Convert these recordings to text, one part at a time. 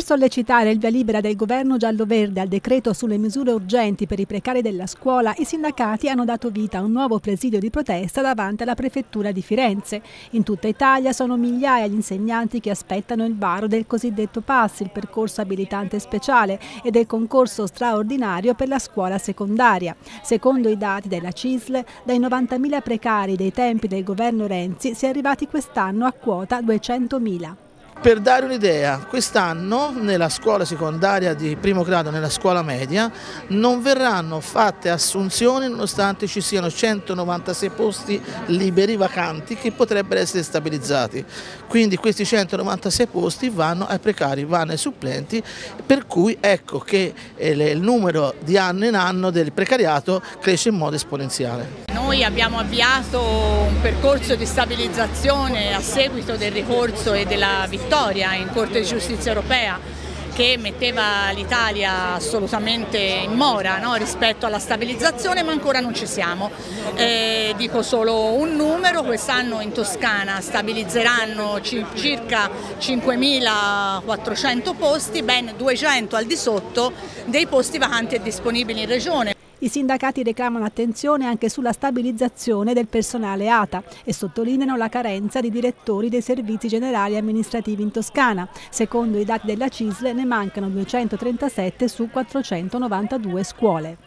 Per sollecitare il via libera del governo giallo-verde al decreto sulle misure urgenti per i precari della scuola, i sindacati hanno dato vita a un nuovo presidio di protesta davanti alla prefettura di Firenze. In tutta Italia sono migliaia gli insegnanti che aspettano il varo del cosiddetto PASS, il percorso abilitante speciale, e del concorso straordinario per la scuola secondaria. Secondo i dati della CISL, dai 90.000 precari dei tempi del governo Renzi si è arrivati quest'anno a quota 200.000. Per dare un'idea, quest'anno nella scuola secondaria di primo grado, nella scuola media, non verranno fatte assunzioni nonostante ci siano 196 posti liberi vacanti che potrebbero essere stabilizzati. Quindi questi 196 posti vanno ai precari, vanno ai supplenti, per cui ecco che eh, il numero di anno in anno del precariato cresce in modo esponenziale. Noi abbiamo avviato un percorso di stabilizzazione a seguito del ricorso e della vittoria vittoria in Corte di Giustizia Europea che metteva l'Italia assolutamente in mora no? rispetto alla stabilizzazione ma ancora non ci siamo. Eh, dico solo un numero, quest'anno in Toscana stabilizzeranno circa 5.400 posti, ben 200 al di sotto dei posti vacanti e disponibili in regione. I sindacati reclamano attenzione anche sulla stabilizzazione del personale ATA e sottolineano la carenza di direttori dei servizi generali amministrativi in Toscana. Secondo i dati della CISL ne mancano 237 su 492 scuole.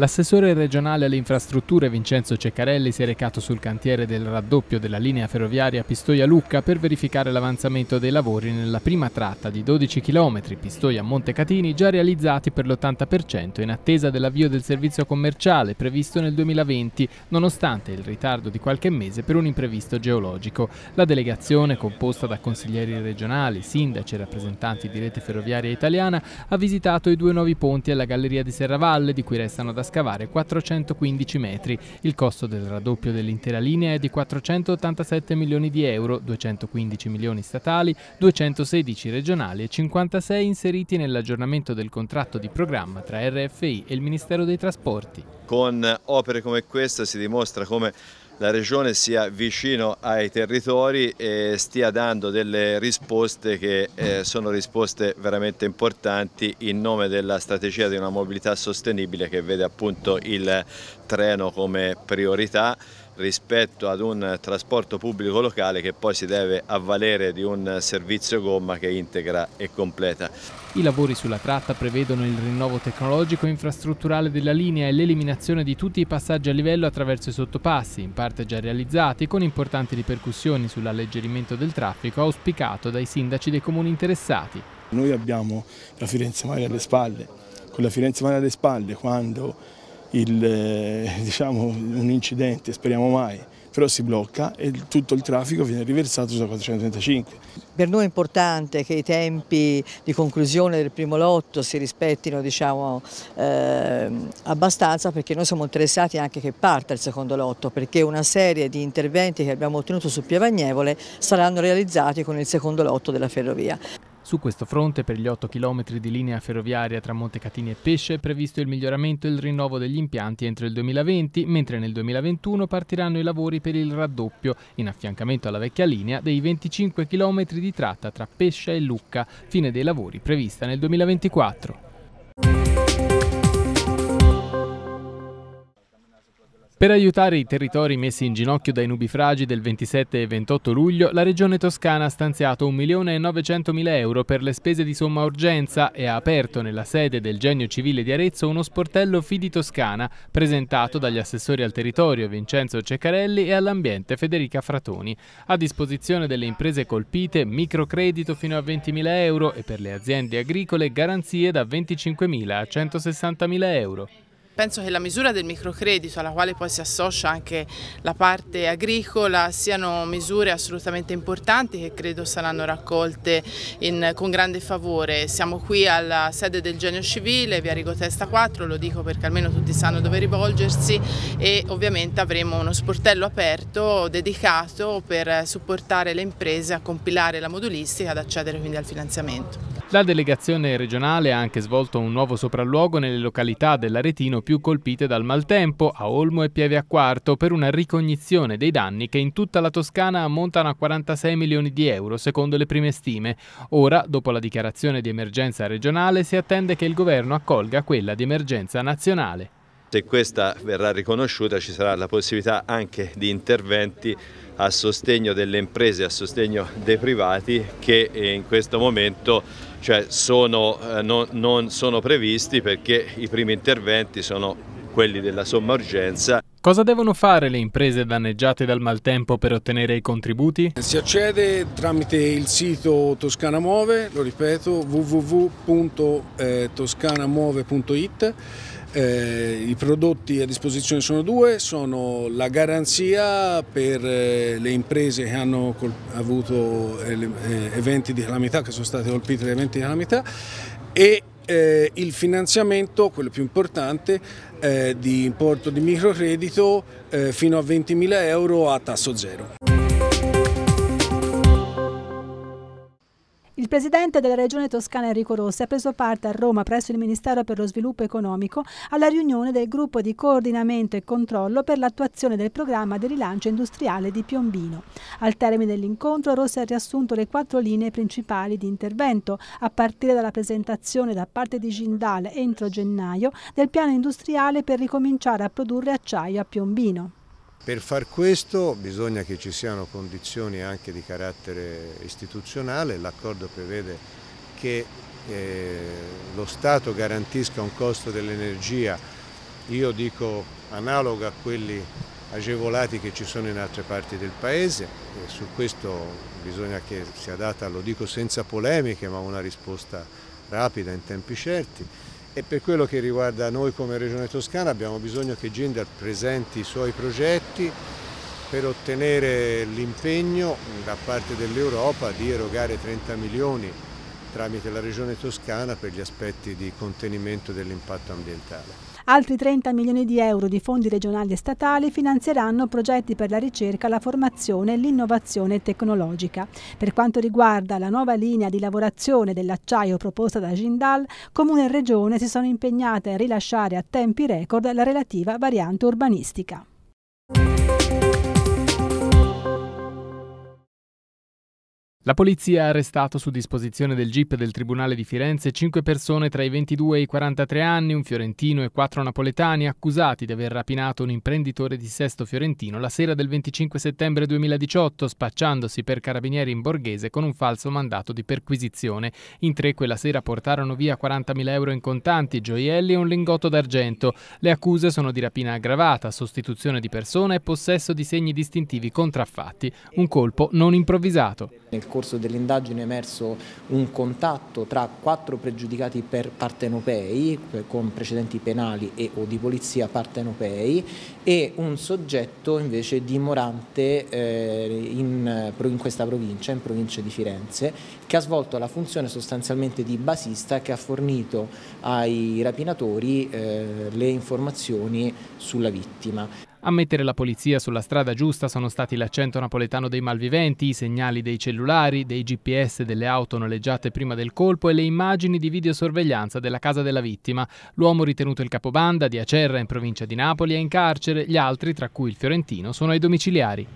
L'assessore regionale alle infrastrutture Vincenzo Ceccarelli si è recato sul cantiere del raddoppio della linea ferroviaria Pistoia-Lucca per verificare l'avanzamento dei lavori nella prima tratta di 12 km Pistoia-Montecatini già realizzati per l'80% in attesa dell'avvio del servizio commerciale previsto nel 2020 nonostante il ritardo di qualche mese per un imprevisto geologico. La delegazione composta da consiglieri regionali, sindaci e rappresentanti di rete ferroviaria italiana ha visitato i due nuovi ponti alla galleria di Serravalle di cui restano da scavare 415 metri. Il costo del raddoppio dell'intera linea è di 487 milioni di euro, 215 milioni statali, 216 regionali e 56 inseriti nell'aggiornamento del contratto di programma tra RFI e il Ministero dei Trasporti. Con opere come questa si dimostra come la Regione sia vicino ai territori e stia dando delle risposte che eh, sono risposte veramente importanti in nome della strategia di una mobilità sostenibile che vede appunto il treno come priorità rispetto ad un trasporto pubblico locale che poi si deve avvalere di un servizio gomma che integra e completa. I lavori sulla tratta prevedono il rinnovo tecnologico e infrastrutturale della linea e l'eliminazione di tutti i passaggi a livello attraverso i sottopassi, in parte già realizzati, con importanti ripercussioni sull'alleggerimento del traffico auspicato dai sindaci dei comuni interessati. Noi abbiamo la Firenze Mare alle spalle, con la Firenze Mare alle spalle quando il, eh, diciamo, un incidente, speriamo mai, però si blocca e tutto il traffico viene riversato sulla 435. Per noi è importante che i tempi di conclusione del primo lotto si rispettino diciamo, eh, abbastanza perché noi siamo interessati anche che parta il secondo lotto perché una serie di interventi che abbiamo ottenuto su Piavagnevole saranno realizzati con il secondo lotto della ferrovia. Su questo fronte, per gli 8 km di linea ferroviaria tra Montecatini e Pesce, è previsto il miglioramento e il rinnovo degli impianti entro il 2020, mentre nel 2021 partiranno i lavori per il raddoppio, in affiancamento alla vecchia linea, dei 25 km di tratta tra Pesce e Lucca, fine dei lavori prevista nel 2024. Per aiutare i territori messi in ginocchio dai nubifragi del 27 e 28 luglio, la Regione Toscana ha stanziato 1.900.000 euro per le spese di somma urgenza e ha aperto nella sede del Genio Civile di Arezzo uno sportello Fidi Toscana, presentato dagli assessori al territorio Vincenzo Ceccarelli e all'ambiente Federica Fratoni. A disposizione delle imprese colpite, microcredito fino a 20.000 euro e per le aziende agricole garanzie da 25.000 a 160.000 euro penso che la misura del microcredito alla quale poi si associa anche la parte agricola siano misure assolutamente importanti che credo saranno raccolte in, con grande favore. Siamo qui alla sede del Genio Civile, via Rigo Testa 4, lo dico perché almeno tutti sanno dove rivolgersi e ovviamente avremo uno sportello aperto dedicato per supportare le imprese a compilare la modulistica ad accedere quindi al finanziamento. La delegazione regionale ha anche svolto un nuovo sopralluogo nelle località dell'Aretino più colpite dal maltempo, a Olmo e Pieve a Quarto, per una ricognizione dei danni che in tutta la Toscana ammontano a 46 milioni di euro, secondo le prime stime. Ora, dopo la dichiarazione di emergenza regionale, si attende che il governo accolga quella di emergenza nazionale. Se questa verrà riconosciuta ci sarà la possibilità anche di interventi a sostegno delle imprese, a sostegno dei privati che eh, in questo momento cioè, sono, eh, non, non sono previsti perché i primi interventi sono quelli della somma urgenza. Cosa devono fare le imprese danneggiate dal maltempo per ottenere i contributi? Si accede tramite il sito Toscana lo ripeto, www.toscanamuove.it eh, I prodotti a disposizione sono due, sono la garanzia per eh, le imprese che hanno avuto eh, eh, eventi di calamità, che sono state colpite da eventi di calamità e il finanziamento, quello più importante, di importo di microcredito fino a 20.000 euro a tasso zero. presidente della Regione Toscana Enrico Rossi ha preso parte a Roma presso il Ministero per lo Sviluppo Economico alla riunione del gruppo di coordinamento e controllo per l'attuazione del programma di rilancio industriale di Piombino. Al termine dell'incontro Rossi ha riassunto le quattro linee principali di intervento a partire dalla presentazione da parte di Gindal entro gennaio del piano industriale per ricominciare a produrre acciaio a Piombino. Per far questo bisogna che ci siano condizioni anche di carattere istituzionale, l'accordo prevede che eh, lo Stato garantisca un costo dell'energia, io dico analogo a quelli agevolati che ci sono in altre parti del paese e su questo bisogna che sia data, lo dico senza polemiche, ma una risposta rapida in tempi certi e per quello che riguarda noi come Regione Toscana abbiamo bisogno che Ginder presenti i suoi progetti per ottenere l'impegno da parte dell'Europa di erogare 30 milioni tramite la Regione Toscana per gli aspetti di contenimento dell'impatto ambientale. Altri 30 milioni di euro di fondi regionali e statali finanzieranno progetti per la ricerca, la formazione e l'innovazione tecnologica. Per quanto riguarda la nuova linea di lavorazione dell'acciaio proposta da Gindal, Comune e Regione si sono impegnate a rilasciare a tempi record la relativa variante urbanistica. La polizia ha arrestato su disposizione del GIP del Tribunale di Firenze cinque persone tra i 22 e i 43 anni, un fiorentino e quattro napoletani, accusati di aver rapinato un imprenditore di Sesto Fiorentino la sera del 25 settembre 2018, spacciandosi per carabinieri in borghese con un falso mandato di perquisizione. In tre quella sera portarono via 40.000 euro in contanti, gioielli e un lingotto d'argento. Le accuse sono di rapina aggravata, sostituzione di persona e possesso di segni distintivi contraffatti. Un colpo non improvvisato. Nel corso dell'indagine è emerso un contatto tra quattro pregiudicati per partenopei, eh, con precedenti penali e o di polizia partenopei, e un soggetto invece dimorante eh, in, in questa provincia, in provincia di Firenze, che ha svolto la funzione sostanzialmente di basista che ha fornito ai rapinatori eh, le informazioni sulla vittima. A mettere la polizia sulla strada giusta sono stati l'accento napoletano dei malviventi, i segnali dei cellulari, dei GPS delle auto noleggiate prima del colpo e le immagini di videosorveglianza della casa della vittima. L'uomo ritenuto il capobanda di Acerra in provincia di Napoli è in carcere, gli altri, tra cui il fiorentino, sono ai domiciliari.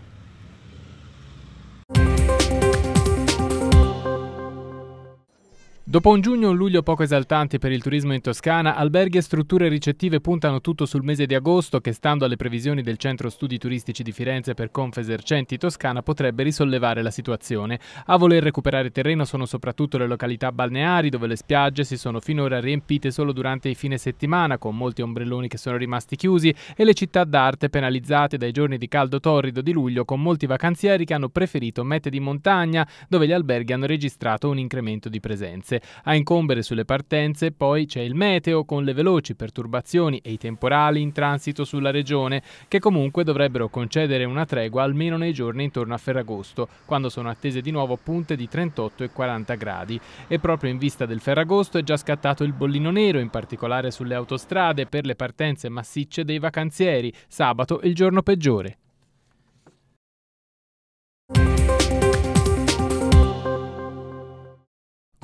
Dopo un giugno e un luglio poco esaltanti per il turismo in Toscana, alberghi e strutture ricettive puntano tutto sul mese di agosto che, stando alle previsioni del Centro Studi Turistici di Firenze per Confesercenti Toscana, potrebbe risollevare la situazione. A voler recuperare terreno sono soprattutto le località balneari, dove le spiagge si sono finora riempite solo durante i fine settimana, con molti ombrelloni che sono rimasti chiusi, e le città d'arte penalizzate dai giorni di caldo torrido di luglio, con molti vacanzieri che hanno preferito mete di montagna, dove gli alberghi hanno registrato un incremento di presenze. A incombere sulle partenze poi c'è il meteo con le veloci perturbazioni e i temporali in transito sulla regione che comunque dovrebbero concedere una tregua almeno nei giorni intorno a Ferragosto, quando sono attese di nuovo punte di 38 e 40 gradi. E proprio in vista del Ferragosto è già scattato il bollino nero, in particolare sulle autostrade per le partenze massicce dei vacanzieri, sabato il giorno peggiore.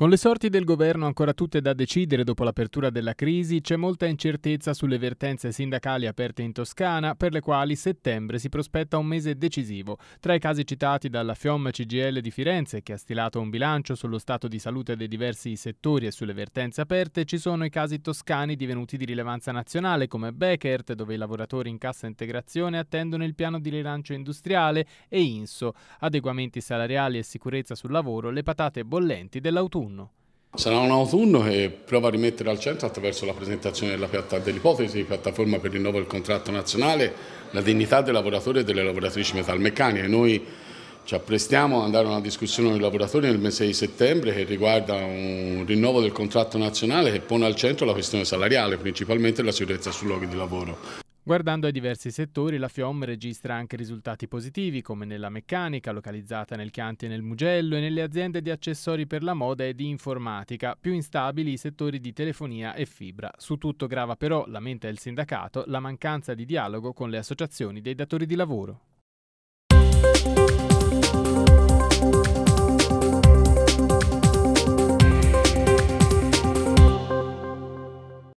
Con le sorti del governo ancora tutte da decidere dopo l'apertura della crisi, c'è molta incertezza sulle vertenze sindacali aperte in Toscana, per le quali settembre si prospetta un mese decisivo. Tra i casi citati dalla FIOM CGL di Firenze, che ha stilato un bilancio sullo stato di salute dei diversi settori e sulle vertenze aperte, ci sono i casi toscani divenuti di rilevanza nazionale, come Beckert, dove i lavoratori in cassa integrazione attendono il piano di rilancio industriale, e INSO, adeguamenti salariali e sicurezza sul lavoro, le patate bollenti dell'autunno autunno. Sarà un autunno che prova a rimettere al centro attraverso la presentazione dell'ipotesi di piattaforma per il rinnovo del contratto nazionale la dignità dei lavoratori e delle lavoratrici metalmeccaniche. Noi ci apprestiamo ad andare a una discussione con i lavoratori nel mese di settembre che riguarda un rinnovo del contratto nazionale che pone al centro la questione salariale, principalmente la sicurezza sul luogo di lavoro. Guardando ai diversi settori, la FIOM registra anche risultati positivi, come nella meccanica, localizzata nel Chianti e nel Mugello, e nelle aziende di accessori per la moda e di informatica, più instabili i settori di telefonia e fibra. Su tutto grava però, lamenta il sindacato, la mancanza di dialogo con le associazioni dei datori di lavoro.